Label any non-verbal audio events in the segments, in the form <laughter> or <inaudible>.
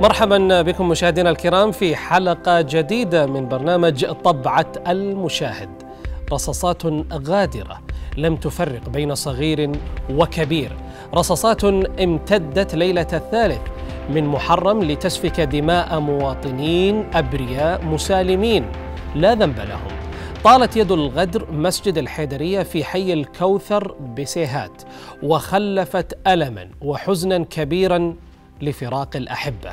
مرحبا بكم مشاهدينا الكرام في حلقة جديدة من برنامج طبعة المشاهد رصاصات غادرة لم تفرق بين صغير وكبير رصاصات امتدت ليلة الثالث من محرم لتسفك دماء مواطنين أبرياء مسالمين لا ذنب لهم طالت يد الغدر مسجد الحيدرية في حي الكوثر بسيهات وخلفت ألما وحزنا كبيرا لفراق الأحبة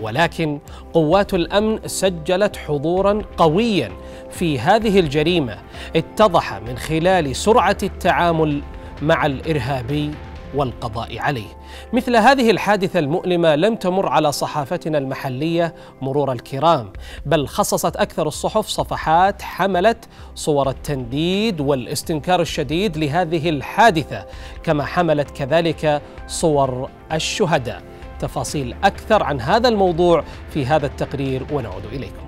ولكن قوات الامن سجلت حضورا قويا في هذه الجريمه اتضح من خلال سرعه التعامل مع الارهابي والقضاء عليه. مثل هذه الحادثه المؤلمه لم تمر على صحافتنا المحليه مرور الكرام، بل خصصت اكثر الصحف صفحات حملت صور التنديد والاستنكار الشديد لهذه الحادثه، كما حملت كذلك صور الشهداء. تفاصيل أكثر عن هذا الموضوع في هذا التقرير ونعود إليكم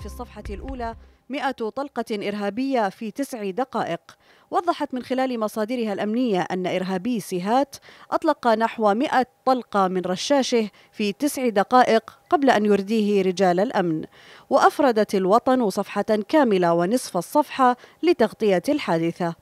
في الصفحة الأولى مئة طلقة إرهابية في تسع دقائق وضحت من خلال مصادرها الأمنية أن إرهابي سيهات أطلق نحو مئة طلقة من رشاشه في تسع دقائق قبل أن يرديه رجال الأمن وأفردت الوطن صفحة كاملة ونصف الصفحة لتغطية الحادثة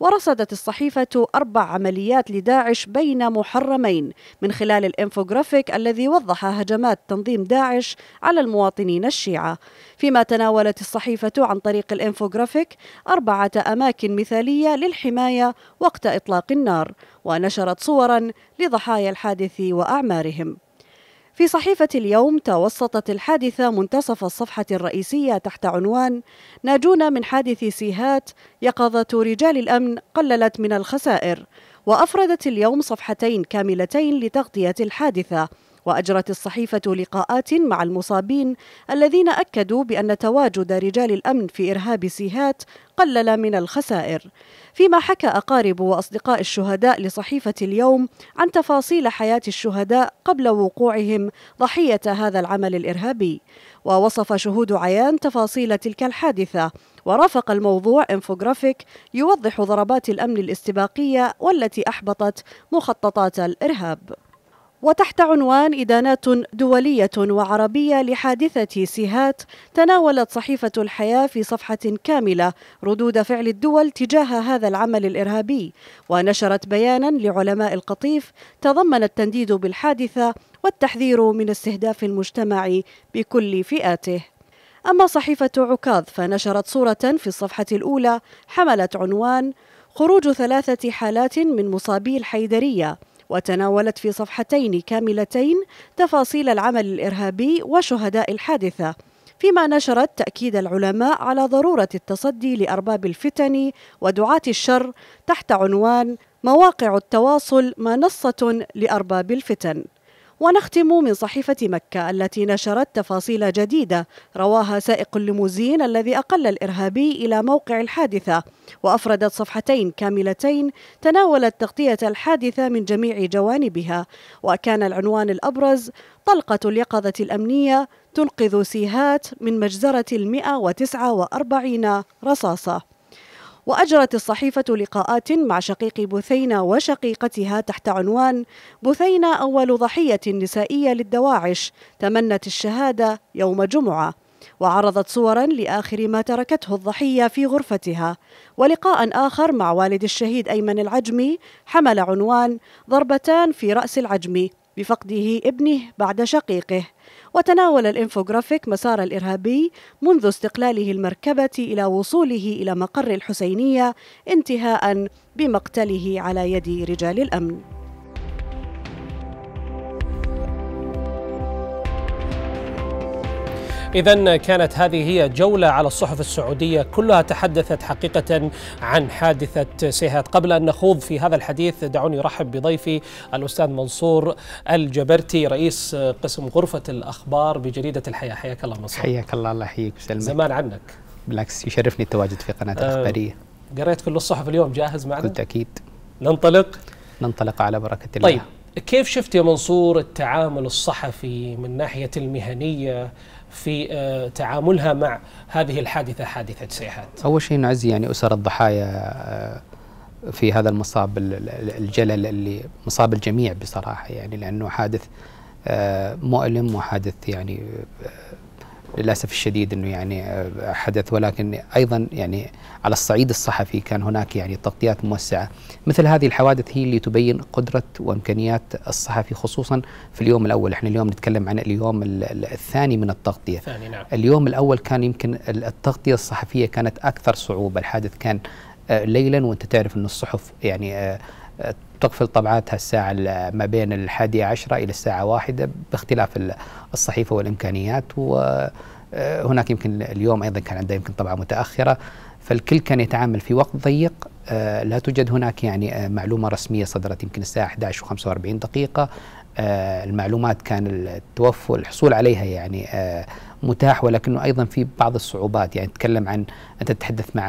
ورصدت الصحيفة أربع عمليات لداعش بين محرمين من خلال الإنفوغرافيك الذي وضح هجمات تنظيم داعش على المواطنين الشيعة فيما تناولت الصحيفة عن طريق الإنفوغرافيك أربعة أماكن مثالية للحماية وقت إطلاق النار ونشرت صورا لضحايا الحادث وأعمارهم في صحيفة اليوم توسطت الحادثة منتصف الصفحة الرئيسية تحت عنوان ناجون من حادث سيهات يقظة رجال الأمن قللت من الخسائر وأفردت اليوم صفحتين كاملتين لتغطية الحادثة وأجرت الصحيفة لقاءات مع المصابين الذين أكدوا بأن تواجد رجال الأمن في إرهاب سيهات قلل من الخسائر فيما حكى أقارب وأصدقاء الشهداء لصحيفة اليوم عن تفاصيل حياة الشهداء قبل وقوعهم ضحية هذا العمل الإرهابي ووصف شهود عيان تفاصيل تلك الحادثة ورافق الموضوع انفوغرافيك يوضح ضربات الأمن الاستباقية والتي أحبطت مخططات الإرهاب وتحت عنوان إدانات دولية وعربية لحادثة سيهات تناولت صحيفة الحياة في صفحة كاملة ردود فعل الدول تجاه هذا العمل الإرهابي ونشرت بيانا لعلماء القطيف تضمن التنديد بالحادثة والتحذير من استهداف المجتمع بكل فئاته أما صحيفة عكاظ فنشرت صورة في الصفحة الأولى حملت عنوان خروج ثلاثة حالات من مصابي الحيدرية وتناولت في صفحتين كاملتين تفاصيل العمل الإرهابي وشهداء الحادثة فيما نشرت تأكيد العلماء على ضرورة التصدي لأرباب الفتن ودعاة الشر تحت عنوان مواقع التواصل منصة لأرباب الفتن ونختم من صحيفة مكة التي نشرت تفاصيل جديدة رواها سائق الليموزين الذي أقل الإرهابي إلى موقع الحادثة وأفردت صفحتين كاملتين تناولت تغطية الحادثة من جميع جوانبها وكان العنوان الأبرز طلقة اليقظة الأمنية تنقذ سيهات من مجزرة المئة وتسعة وأربعين رصاصة وأجرت الصحيفة لقاءات مع شقيق بثينة وشقيقتها تحت عنوان بثينة أول ضحية نسائية للدواعش تمنت الشهادة يوم جمعة وعرضت صورا لاخر ما تركته الضحيه في غرفتها ولقاء اخر مع والد الشهيد ايمن العجمي حمل عنوان ضربتان في راس العجمي بفقده ابنه بعد شقيقه وتناول الإنفوغرافيك مسار الإرهابي منذ استقلاله المركبة إلى وصوله إلى مقر الحسينية انتهاء بمقتله على يد رجال الأمن إذا كانت هذه هي جولة على الصحف السعودية كلها تحدثت حقيقة عن حادثة سيهات قبل أن نخوض في هذا الحديث دعوني أرحب بضيفي الأستاذ منصور الجبرتي رئيس قسم غرفة الأخبار بجريدة الحياة حياك الله منصور حياك الله الله يحييك وسلمك زمان عنك بالعكس يشرفني التواجد في قناة أه الأخبارية قريت كل الصحف اليوم جاهز معنا؟ بالتأكيد ننطلق؟ ننطلق على بركة الله طيب كيف شفت يا منصور التعامل الصحفي من ناحية المهنية في آه، تعاملها مع هذه الحادثة حادثة سيحات أول شيء نعزي يعني أسر الضحايا آه، في هذا المصاب الجلل اللي مصاب الجميع بصراحة يعني لأنه حادث آه، مؤلم وحادث يعني للاسف الشديد انه يعني آه، حدث ولكن ايضا يعني على الصعيد الصحفي كان هناك يعني تغطيات موسعه مثل هذه الحوادث هي اللي تبين قدره وامكانيات الصحفي خصوصا في اليوم الاول احنا اليوم نتكلم عن اليوم الثاني من التغطيه ثاني نعم. اليوم الاول كان يمكن التغطيه الصحفيه كانت اكثر صعوبه الحادث كان آه، ليلا وانت تعرف ان الصحف يعني آه، تقفل طبعاتها الساعة ما بين الحادية عشرة إلى الساعة واحدة باختلاف الصحيفة والإمكانيات وهناك آه، يمكن اليوم أيضا كان عندها يمكن طبعة متأخرة فالكل كان يتعامل في وقت ضيق آه، لا توجد هناك يعني آه، معلومة رسمية صدرت يمكن الساعة 11 و45 دقيقة آه، المعلومات كان التوفر الحصول عليها يعني آه، متاح ولكنه ايضا في بعض الصعوبات يعني تتكلم عن انت تتحدث مع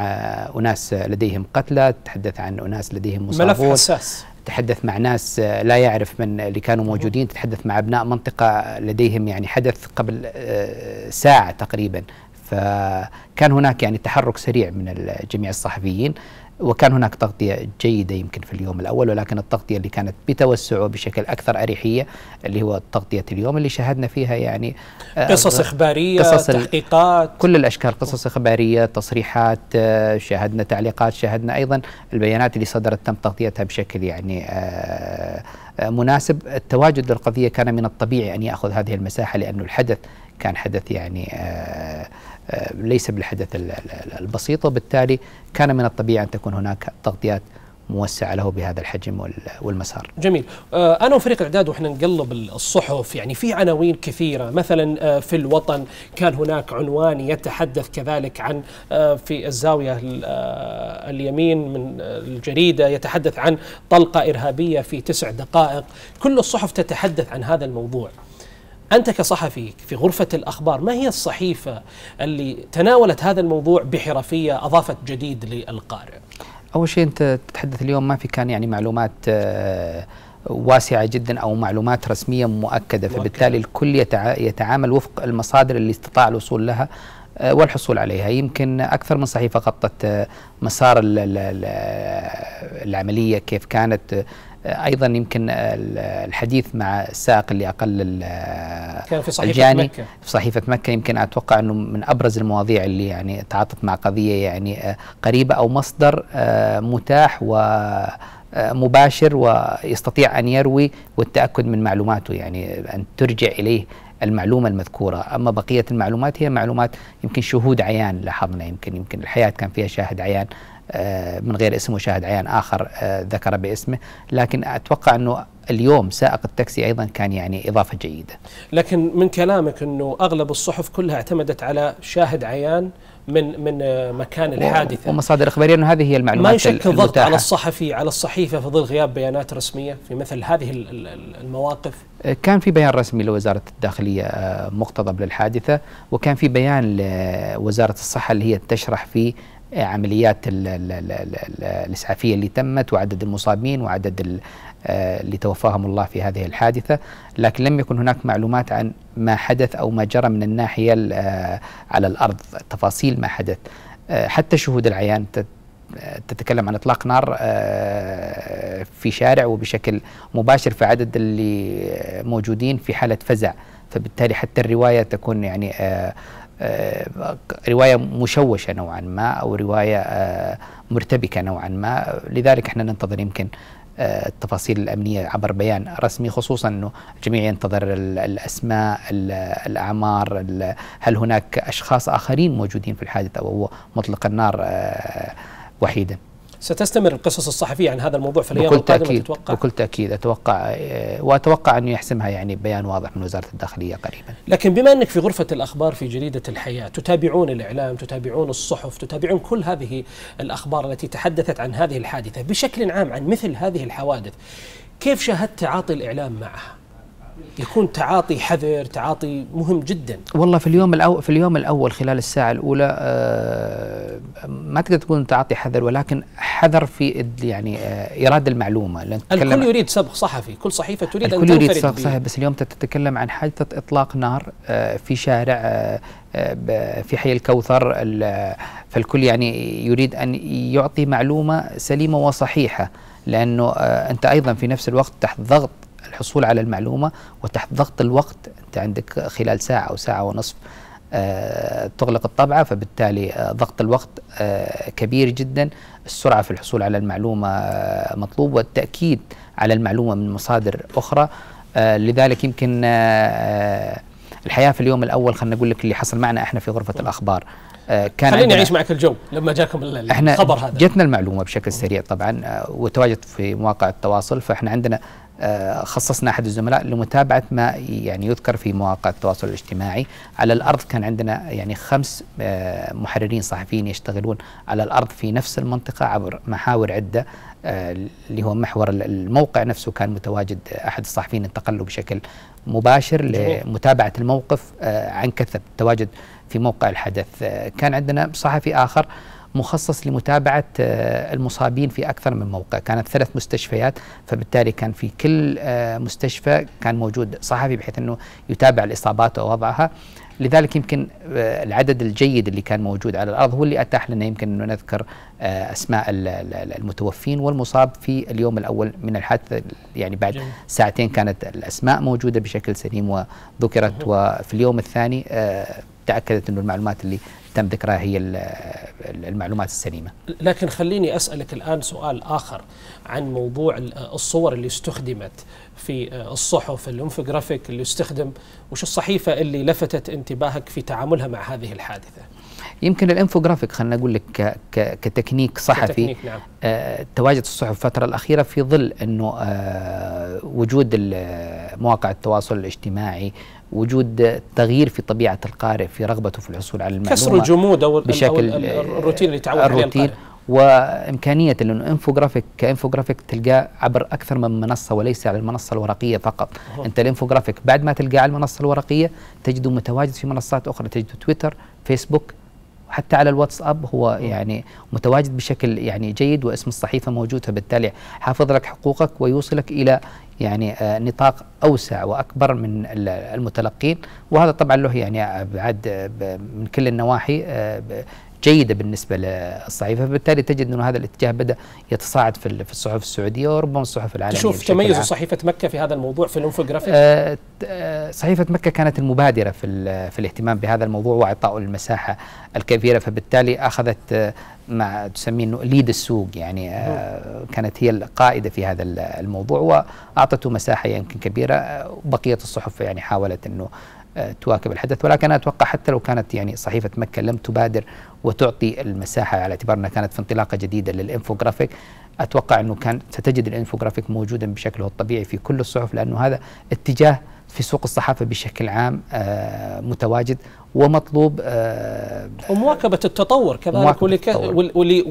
اناس لديهم قتلى تتحدث عن اناس لديهم مصابون ملف حساس تتحدث مع ناس لا يعرف من اللي كانوا موجودين تتحدث مع ابناء منطقه لديهم يعني حدث قبل آه، ساعه تقريبا فكان هناك يعني تحرك سريع من جميع الصحفيين وكان هناك تغطية جيدة يمكن في اليوم الأول ولكن التغطية اللي كانت بتوسع وبشكل أكثر أريحية اللي هو تغطية اليوم اللي شاهدنا فيها يعني آه، قصص إخبارية قصص تحقيقات كل الأشكال قصص إخبارية تصريحات آه، شاهدنا تعليقات شاهدنا أيضا البيانات اللي صدرت تم تغطيتها بشكل يعني آه، مناسب التواجد للقضية كان من الطبيعي أن يأخذ هذه المساحة لأنه الحدث كان حدث يعني آه، ليس بالحدث البسيط وبالتالي كان من الطبيعي أن تكون هناك تغطيات موسعة له بهذا الحجم والمسار جميل آه، أنا وفريق الإعداد وإحنا نقلب الصحف يعني في عناوين كثيرة مثلا آه، في الوطن كان هناك عنوان يتحدث كذلك عن في الزاوية اليمين من الجريدة يتحدث عن طلقة إرهابية في تسع دقائق كل الصحف تتحدث عن هذا الموضوع أنت كصحفي في غرفة الأخبار ما هي الصحيفة اللي تناولت هذا الموضوع بحرفية أضافت جديد للقارئ أول شيء أنت تتحدث اليوم ما في كان يعني معلومات آه، واسعة جدا أو معلومات رسمية مؤكدة فبالتالي الكل يتعامل وفق المصادر اللي استطاع الوصول لها آه، والحصول عليها يمكن أكثر من صحيفة غطت آه، مسار العملية كيف كانت آه، ايضا يمكن الحديث مع السائق اللي اقل كان في صحيفه الجاني مكه في صحيفه مكه يمكن اتوقع انه من ابرز المواضيع اللي يعني تعاطت مع قضيه يعني آه، قريبه او مصدر آه، متاح و مباشر ويستطيع ان يروي والتاكد من معلوماته يعني ان ترجع اليه المعلومه المذكوره، اما بقيه المعلومات هي معلومات يمكن شهود عيان لاحظنا يمكن يمكن الحياه كان فيها شاهد عيان آه، من غير اسم شاهد عيان اخر آه، ذكر باسمه لكن اتوقع انه اليوم سائق التاكسي ايضا كان يعني اضافه جيده. لكن من كلامك انه اغلب الصحف كلها اعتمدت على شاهد عيان من من آه، مكان الحادثه ومصادر اخباريه انه هذه هي المعلومات ما يشكل ضغط على الصحفي على الصحيفه في ظل غياب بيانات رسميه في مثل هذه المواقف كان في بيان رسمي لوزاره الداخليه مقتضب للحادثه وكان في بيان لوزاره الصحه اللي هي تشرح فيه عمليات الاسعافيه اللي تمت وعدد المصابين وعدد آه، اللي توفاهم الله في هذه الحادثه، لكن لم يكن هناك معلومات عن ما حدث او ما جرى من الناحيه آه، على الارض، تفاصيل ما حدث. آه، حتى شهود العيان تتكلم عن اطلاق نار في شارع وبشكل مباشر فعدد اللي موجودين في حاله فزع فبالتالي حتى الروايه تكون يعني آه، رواية مشوشة نوعا ما أو رواية آه، مرتبكة نوعا ما لذلك احنا ننتظر يمكن آه، التفاصيل الأمنية عبر بيان رسمي خصوصا أنه الجميع ينتظر الأسماء الأعمار هل هناك أشخاص آخرين موجودين في الحادث أو هو مطلق النار وحيدا ستستمر القصص الصحفية عن هذا الموضوع في الأيام بكل القادمة تأكيد تتوقع؟ بكل تأكيد أتوقع آه، وأتوقع أنه يحسمها يعني بيان واضح من وزارة الداخلية قريبا لكن بما أنك في غرفة الأخبار في جريدة الحياة تتابعون الإعلام تتابعون الصحف تتابعون كل هذه الأخبار التي تحدثت عن هذه الحادثة بشكل عام عن مثل هذه الحوادث كيف شاهدت تعاطي الإعلام معها؟ يكون تعاطي حذر تعاطي مهم جدا والله في اليوم الأول في اليوم الاول خلال الساعه الاولى آه ما تقدر تقول تعاطي حذر ولكن حذر في يعني آه ايراد المعلومه لأن الكل يريد سبق صحفي كل صحيفه تريد الكل ان يريد سبق صحفي بس اليوم تتكلم عن حادثه اطلاق نار آه في شارع آه, آه، في حي الكوثر آه، فالكل يعني يريد ان يعطي معلومه سليمه وصحيحه لانه آه، انت ايضا في نفس الوقت تحت ضغط الحصول على المعلومه وتحت ضغط الوقت انت عندك خلال ساعه او ساعه ونصف آه، تغلق الطبعة فبالتالي آه، ضغط الوقت آه، كبير جدا السرعة في الحصول على المعلومة مطلوب والتأكيد على المعلومة من مصادر أخرى لذلك يمكن الحياة في اليوم الأول خلنا نقول لك اللي حصل معنا احنا في غرفة الأخبار كان خليني اعيش معك الجو لما جاكم الخبر هذا احنا جتنا المعلومه بشكل سريع طبعا وتواجد في مواقع التواصل فاحنا عندنا آه، خصصنا احد الزملاء لمتابعه ما يعني يذكر في مواقع التواصل الاجتماعي على الارض كان عندنا يعني خمس آه، محررين صحفيين يشتغلون على الارض في نفس المنطقه عبر محاور عده آه، اللي هو محور الموقع نفسه كان متواجد احد الصحفيين انتقل له بشكل مباشر لمتابعه الموقف عن كثب التواجد في موقع الحدث كان عندنا صحفي اخر مخصص لمتابعة آه، المصابين في أكثر من موقع كانت ثلاث مستشفيات فبالتالي كان في كل آه، مستشفى كان موجود صحفي بحيث أنه يتابع الإصابات ووضعها لذلك يمكن آه، العدد الجيد اللي كان موجود على الارض هو اللي اتاح لنا يمكن انه نذكر اسماء المتوفين والمصاب في اليوم الاول من الحادثه يعني بعد ساعتين كانت الاسماء موجوده بشكل سليم وذكرت وفي اليوم الثاني تاكدت انه المعلومات اللي تم ذكرها هي المعلومات السليمه. لكن خليني اسالك الان سؤال اخر عن موضوع الصور اللي استخدمت في آه، الصحف الانفوجرافيك اللي استخدم وش الصحيفه اللي لفتت انتباهك في تعاملها مع هذه الحادثه؟ يمكن الانفوجرافيك خلنا اقول لك كتكنيك صحفي كتكنيك نعم. آه تواجد الصحف الفتره الاخيره في ظل انه آه وجود مواقع التواصل الاجتماعي وجود تغيير في طبيعه القارئ في رغبته في الحصول على المعلومه كسر الجمود او بشكل الروتين اللي تعود عليه الروتين وامكانيه لانه انفوجرافيك كانفوجرافيك تلقاه عبر اكثر من منصه وليس على المنصه الورقيه فقط، أوه. انت الانفوجرافيك بعد ما تلقاه على المنصه الورقيه تجده متواجد في منصات اخرى تجده تويتر، فيسبوك حتى على الواتساب هو يعني متواجد بشكل يعني جيد واسم الصحيفه موجود فبالتالي حافظ لك حقوقك ويوصلك الى يعني آه، نطاق اوسع واكبر من المتلقين وهذا طبعا له يعني ابعاد آه، من كل النواحي آه، جيده بالنسبه للصحيفه فبالتالي تجد انه هذا الاتجاه بدا يتصاعد في في الصحف السعوديه وربما الصحف العالميه تشوف تميز صحيفه مكه في هذا الموضوع في الانفوجرافيك آه, آه، صحيفه مكه كانت المبادره في في الاهتمام بهذا الموضوع واعطائه المساحه الكبيره فبالتالي اخذت آه، ما تسميه انه ليد السوق يعني آه، كانت هي القائده في هذا الموضوع واعطته مساحه يمكن كبيره بقيه الصحف يعني حاولت انه تواكب الحدث ولكن أنا أتوقع حتى لو كانت يعني صحيفة مكة لم تبادر وتعطي المساحة على اعتبار أنها كانت في انطلاقة جديدة للإنفوغرافيك أتوقع أنه كان ستجد الإنفوغرافيك موجودا بشكله الطبيعي في كل الصحف لأنه هذا اتجاه في سوق الصحافة بشكل عام آه، متواجد ومطلوب آه، ومواكبة التطور كذلك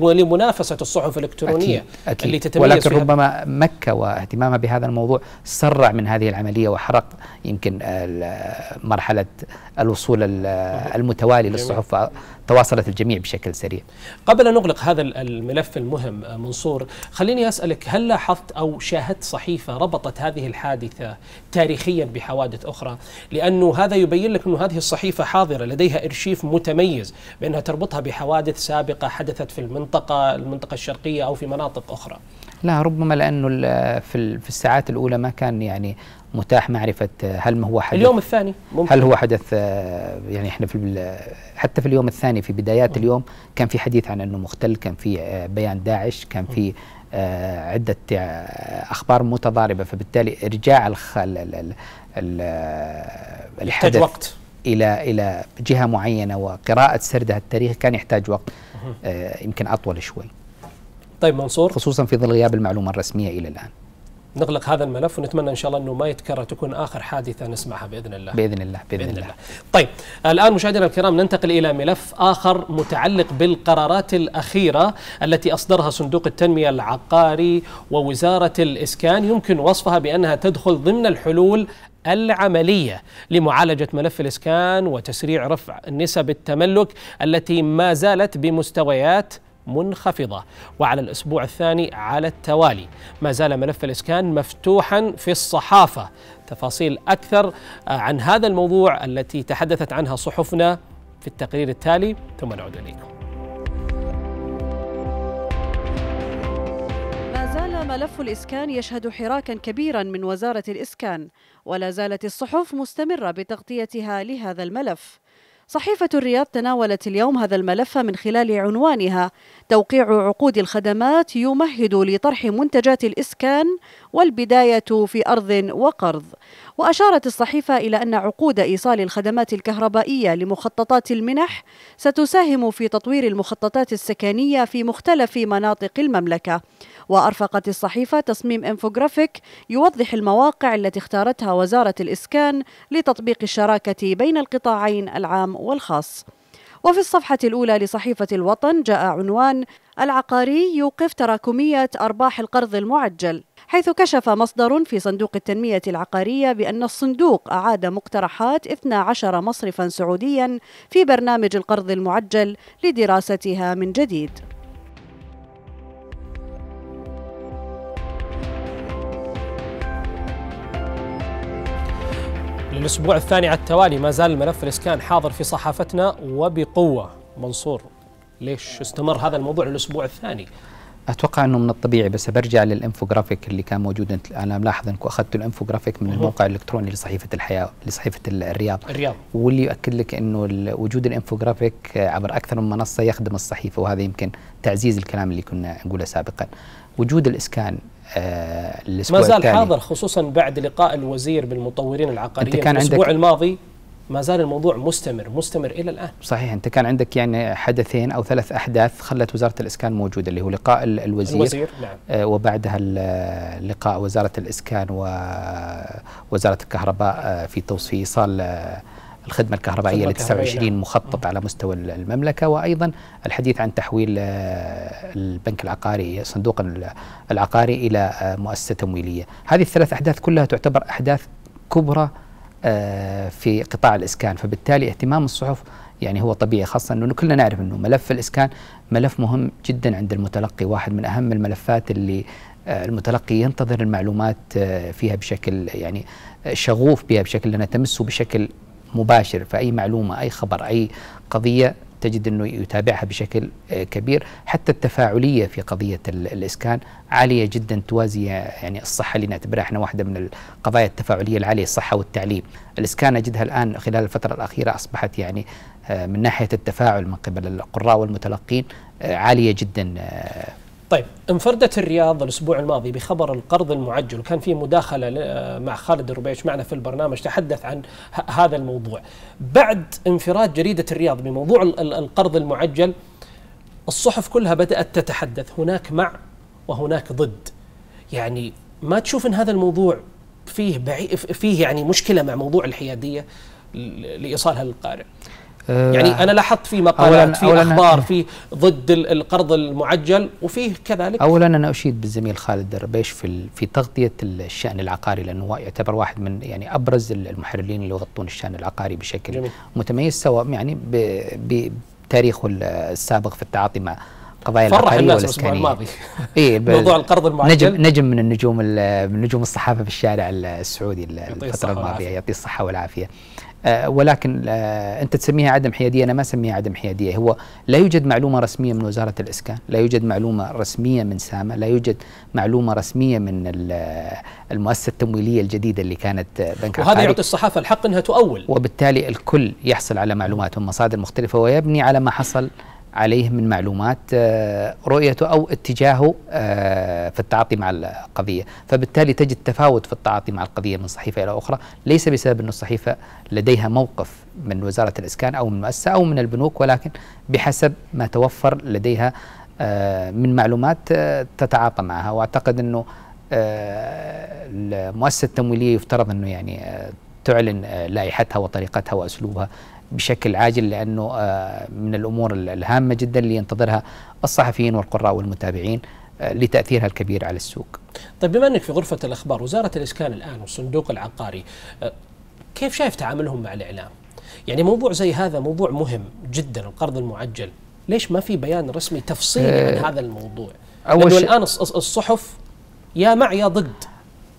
ولمنافسة الصحف الإلكترونية أكيد أكيد اللي تتميز ولكن فيها ربما مكة واهتمامها بهذا الموضوع سرع من هذه العملية وحرق يمكن آه، مرحلة الوصول المتوالي للصحف تواصلت الجميع بشكل سريع قبل أن نغلق هذا الملف المهم منصور خليني أسألك هل لاحظت أو شاهدت صحيفة ربطت هذه الحادثة تاريخيا بها بحوادث أخرى لأنه هذا يبين لك أن هذه الصحيفة حاضرة لديها إرشيف متميز بأنها تربطها بحوادث سابقة حدثت في المنطقة المنطقة الشرقية أو في مناطق أخرى لا ربما لأنه في الساعات الأولى ما كان يعني متاح معرفة هل ما هو حدث اليوم الثاني ممكن. هل هو حدث آه، يعني احنا في حتى في اليوم الثاني في بدايات اليوم كان في حديث عن انه مختل كان في آه، بيان داعش كان في آه، عدة أخبار متضاربة فبالتالي إرجاع الحدث وقت الى الى جهه معينه وقراءه سردها التاريخي كان يحتاج وقت آه، يمكن اطول شوي. طيب منصور خصوصا في ظل غياب المعلومه الرسميه الى الان. نغلق هذا الملف ونتمنى ان شاء الله انه ما يتكرر تكون اخر حادثه نسمعها باذن الله. باذن الله باذن, بإذن الله. الله. طيب الان مشاهدينا الكرام ننتقل الى ملف اخر متعلق بالقرارات الاخيره التي اصدرها صندوق التنميه العقاري ووزاره الاسكان يمكن وصفها بانها تدخل ضمن الحلول العملية لمعالجة ملف الإسكان وتسريع رفع نسب التملك التي ما زالت بمستويات منخفضة وعلى الأسبوع الثاني على التوالي ما زال ملف الإسكان مفتوحا في الصحافة تفاصيل أكثر عن هذا الموضوع التي تحدثت عنها صحفنا في التقرير التالي ثم نعود إليكم ما زال ملف الإسكان يشهد حراكا كبيرا من وزارة الإسكان ولا زالت الصحف مستمرة بتغطيتها لهذا الملف صحيفة الرياض تناولت اليوم هذا الملف من خلال عنوانها توقيع عقود الخدمات يمهد لطرح منتجات الإسكان والبداية في أرض وقرض وأشارت الصحيفة إلى أن عقود إيصال الخدمات الكهربائية لمخططات المنح ستساهم في تطوير المخططات السكنية في مختلف مناطق المملكة وأرفقت الصحيفة تصميم انفوغرافيك يوضح المواقع التي اختارتها وزارة الإسكان لتطبيق الشراكة بين القطاعين العام والخاص وفي الصفحة الأولى لصحيفة الوطن جاء عنوان العقاري يوقف تراكمية أرباح القرض المعجل حيث كشف مصدر في صندوق التنمية العقارية بأن الصندوق أعاد مقترحات 12 مصرفا سعوديا في برنامج القرض المعجل لدراستها من جديد للأسبوع الثاني على التوالي ما زال الملف الإسكان حاضر في صحافتنا وبقوة منصور ليش استمر هذا الموضوع للأسبوع الثاني؟ اتوقع انه من الطبيعي بس برجع للانفوجرافيك اللي كان موجود انا ملاحظ انكم اخذتوا الانفوجرافيك من الموقع الالكتروني لصحيفه الحياه لصحيفه الرياض الرياض واللي يؤكد لك انه وجود الانفوجرافيك عبر اكثر من منصه يخدم الصحيفه وهذا يمكن تعزيز الكلام اللي كنا نقوله سابقا وجود الاسكان آه، الاسبوع ما زال التالي. حاضر خصوصا بعد لقاء الوزير بالمطورين العقاريين كان الاسبوع الماضي ما زال الموضوع مستمر مستمر الى الان صحيح انت كان عندك يعني حدثين او ثلاث احداث خلت وزاره الاسكان موجوده اللي هو لقاء الوزير, الوزير نعم. آه، وبعدها لقاء وزاره الاسكان ووزاره الكهرباء آه، في توصيف ايصال الخدمة الكهربائية ل 29 نعم. مخطط على مستوى المملكة وأيضا الحديث عن تحويل آه، البنك العقاري صندوق العقاري إلى آه، مؤسسة تمويلية هذه الثلاث أحداث كلها تعتبر أحداث كبرى آه، في قطاع الإسكان فبالتالي اهتمام الصحف يعني هو طبيعي خاصة أنه كلنا نعرف أنه ملف الإسكان ملف مهم جدا عند المتلقي واحد من أهم الملفات اللي المتلقي ينتظر المعلومات فيها بشكل يعني شغوف بها بشكل لأنها تمسه بشكل مباشر فأي معلومة أي خبر أي قضية تجد أنه يتابعها بشكل آه، كبير حتى التفاعلية في قضية الإسكان عالية جدا توازي يعني الصحة اللي نعتبرها احنا واحدة من القضايا التفاعلية العالية الصحة والتعليم الإسكان أجدها الآن خلال الفترة الأخيرة أصبحت يعني آه، من ناحية التفاعل من قبل القراء والمتلقين آه، عالية جدا طيب انفردت الرياض الاسبوع الماضي بخبر القرض المعجل وكان في مداخله مع خالد الربيش معنا في البرنامج تحدث عن هذا الموضوع بعد انفراد جريده الرياض بموضوع القرض المعجل الصحف كلها بدات تتحدث هناك مع وهناك ضد يعني ما تشوف ان هذا الموضوع فيه بعي... فيه يعني مشكله مع موضوع الحياديه لايصالها للقارئ آه، يعني انا لاحظت في مقالات في اخبار في ضد القرض المعجل وفيه كذلك اولا انا اشيد بالزميل خالد دربيش في في تغطيه الشان العقاري لانه يعتبر واحد من يعني ابرز المحررين اللي يغطون الشان العقاري بشكل جميل. متميز سواء يعني بتاريخه السابق في التعاطي مع قضايا العقارية والإسكانية الماضي <laughs> إيه موضوع القرض المعجل نجم نجم من النجوم من نجوم الصحافة في الشارع السعودي الفترة الماضية يعطيه الصحة والعافية آه، ولكن آه، انت تسميها عدم حياديه انا ما اسميها عدم حياديه هو لا يوجد معلومه رسميه من وزاره الاسكان لا يوجد معلومه رسميه من سامه لا يوجد معلومه رسميه من آه، المؤسسه التمويليه الجديده اللي كانت بنك وهذا يعطي الصحافه الحق انها تؤول وبالتالي الكل يحصل على معلومات من مصادر مختلفه ويبني على ما حصل عليه من معلومات آه، رؤيته او اتجاهه آه، في التعاطي مع القضيه، فبالتالي تجد تفاوت في التعاطي مع القضيه من صحيفه الى اخرى، ليس بسبب ان الصحيفه لديها موقف من وزاره الاسكان او من المؤسسه او من البنوك ولكن بحسب ما توفر لديها آه، من معلومات تتعاطى معها، واعتقد انه المؤسسه التمويليه يفترض انه يعني تعلن لائحتها وطريقتها واسلوبها بشكل عاجل لانه آه، من الامور الهامه جدا اللي ينتظرها الصحفيين والقراء والمتابعين آه، لتاثيرها الكبير على السوق. طيب بما انك في غرفه الاخبار وزاره الاسكان الان والصندوق العقاري آه، كيف شايف تعاملهم مع الاعلام؟ يعني موضوع زي هذا موضوع مهم جدا القرض المعجل، ليش ما في بيان رسمي تفصيلي عن هذا الموضوع؟ اول لانه الان الصحف يا مع يا ضد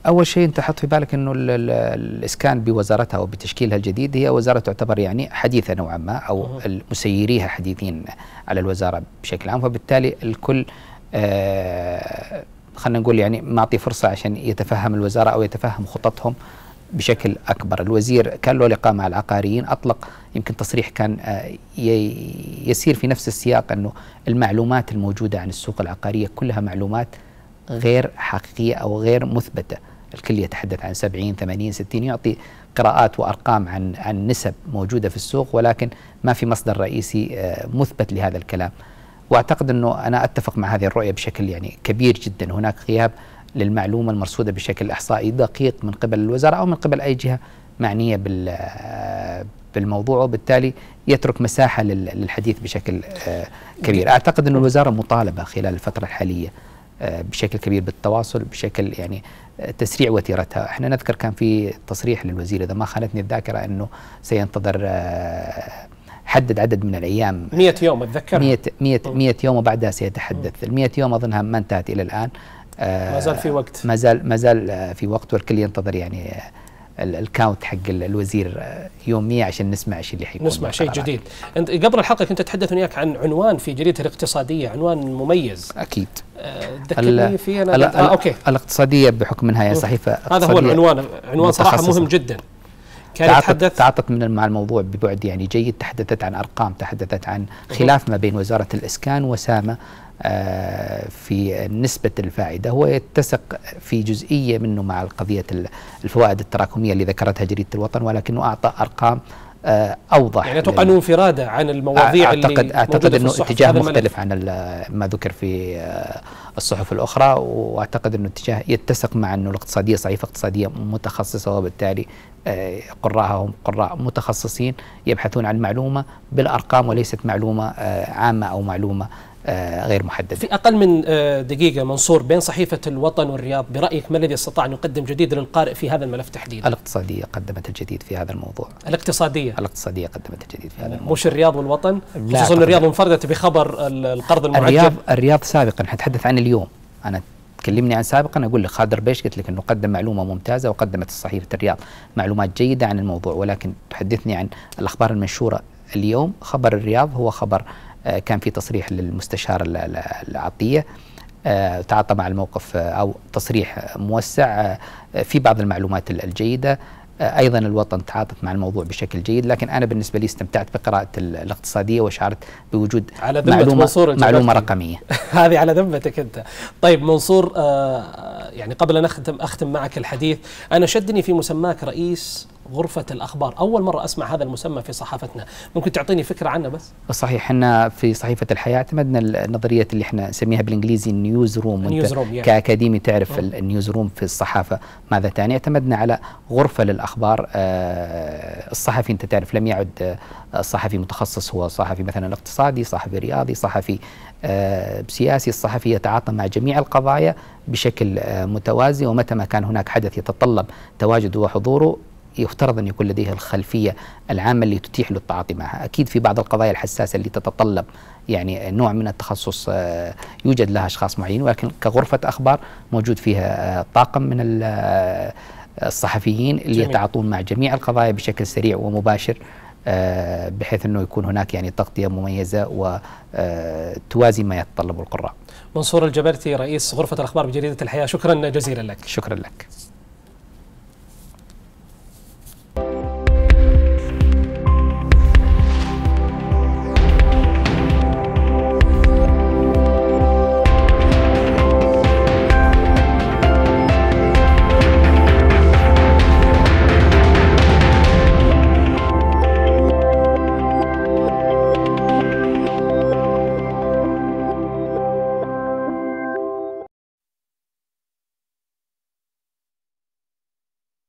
اول شيء انت حط في بالك انه الاسكان بوزارتها وبتشكيلها الجديد هي وزاره تعتبر يعني حديثه نوعا ما او مسيريها حديثين على الوزاره بشكل عام فبالتالي الكل آه خلينا نقول يعني معطي فرصه عشان يتفهم الوزاره او يتفهم خططهم بشكل اكبر، الوزير كان له لقاء مع العقاريين اطلق يمكن تصريح كان آه، يسير في نفس السياق انه المعلومات الموجوده عن السوق العقاريه كلها معلومات غير حقيقيه او غير مثبته. الكل يتحدث عن 70 80 60 يعطي قراءات وارقام عن عن نسب موجوده في السوق ولكن ما في مصدر رئيسي آه، مثبت لهذا الكلام. واعتقد انه انا اتفق مع هذه الرؤيه بشكل يعني كبير جدا، هناك غياب للمعلومه المرصوده بشكل احصائي دقيق من قبل الوزاره او من قبل اي جهه معنيه بال آه، بالموضوع وبالتالي يترك مساحه للحديث بشكل آه، كبير، اعتقد ان الوزاره مطالبه خلال الفتره الحاليه آه، بشكل كبير بالتواصل بشكل يعني آه، تسريع وتيرتها احنا نذكر كان في تصريح للوزير اذا ما خانتني الذاكره انه سينتظر آه، حدد عدد من الايام 100 يوم اتذكر 100 100 100 يوم وبعدها سيتحدث ال 100 يوم اظنها ما انتهت الى الان ما زال في وقت ما زال ما زال في وقت والكل ينتظر يعني الكاونت حق الوزير آه، يوميا عشان نسمع ايش اللي حيكون نسمع شيء جديد انت قبل الحلقه كنت اتحدث وياك عن عنوان في جريده الاقتصاديه عنوان مميز اكيد آه، ذكرني فيه انا آه اوكي الاقتصاديه بحكم انها صحيفه هذا هو العنوان عنوان صراحه مهم جدا كان تعاطت, تعاطت من مع الموضوع ببعد يعني جيد تحدثت عن ارقام تحدثت عن خلاف ما بين وزاره الاسكان وسامه آه، في نسبة الفائدة هو يتسق في جزئية منه مع القضية الفوائد التراكمية اللي ذكرتها جريدة الوطن ولكنه أعطى أرقام آه، اوضح يعني اتوقع انه انفراده عن المواضيع اعتقد اللي اعتقد انه اتجاه مختلف عن ما ذكر في آه، الصحف الاخرى واعتقد انه اتجاه يتسق مع انه الاقتصاديه صحيفه اقتصاديه متخصصه وبالتالي قراءها هم قراء متخصصين يبحثون عن معلومه بالارقام وليست معلومه عامه او معلومه آه، غير محدده. في اقل من آه، دقيقه منصور بين صحيفه الوطن والرياض برايك ما الذي استطاع ان يقدم جديد للقارئ في هذا الملف تحديدا؟ الاقتصاديه قدمت الجديد في هذا الموضوع. الاقتصاديه؟ الاقتصاديه قدمت الجديد في هذا الموضوع. مش الرياض والوطن؟ خصوصا الرياض انفردت بخبر القرض المعجل. الرياض الرياض سابقا حتحدث عن اليوم، انا تكلمني عن سابقا اقول لك خادر بيش قلت لك انه قدم معلومه ممتازه وقدمت صحيفه الرياض معلومات جيده عن الموضوع ولكن تحدثني عن الاخبار المنشوره اليوم خبر الرياض هو خبر آه، كان في تصريح للمستشار العطيه آه، تعاطى مع الموقف آه، او تصريح موسع في بعض المعلومات الجيده ايضا الوطن تعاطت مع الموضوع بشكل جيد لكن انا بالنسبه لي استمتعت بقراءه الاقتصاديه وشعرت بوجود على معلومه منصور معلومه رقميه <laughs> هذه على ذمتك انت طيب منصور آه يعني قبل ان اختم اختم معك الحديث انا شدني في مسماك رئيس غرفة الأخبار أول مرة أسمع هذا المسمى في صحافتنا ممكن تعطيني فكرة عنه بس صحيح احنا في صحيفة الحياة اعتمدنا النظرية اللي احنا نسميها بالإنجليزي نيوز روم روم كأكاديمي تعرف النيوز روم في الصحافة ماذا تعني اعتمدنا على غرفة للأخبار آه، الصحفي أنت تعرف لم يعد آه، الصحفي متخصص هو صحفي مثلا اقتصادي صحفي رياضي صحفي آه، سياسي الصحفي يتعاطى مع جميع القضايا بشكل متوازي ومتى ما كان هناك حدث يتطلب تواجده وحضوره يفترض أن يكون لديها الخلفية العامة اللي تتيح له التعاطي معها أكيد في بعض القضايا الحساسة اللي تتطلب يعني نوع من التخصص آه، يوجد لها أشخاص معينين ولكن كغرفة أخبار موجود فيها آه، طاقم من آه، الصحفيين اللي جميل. يتعاطون مع جميع القضايا بشكل سريع ومباشر بحيث أنه يكون هناك يعني تغطية مميزة وتوازي ما يتطلبه القراء منصور الجبرتي رئيس غرفة الأخبار بجريدة الحياة شكرا جزيلا لك شكرا لك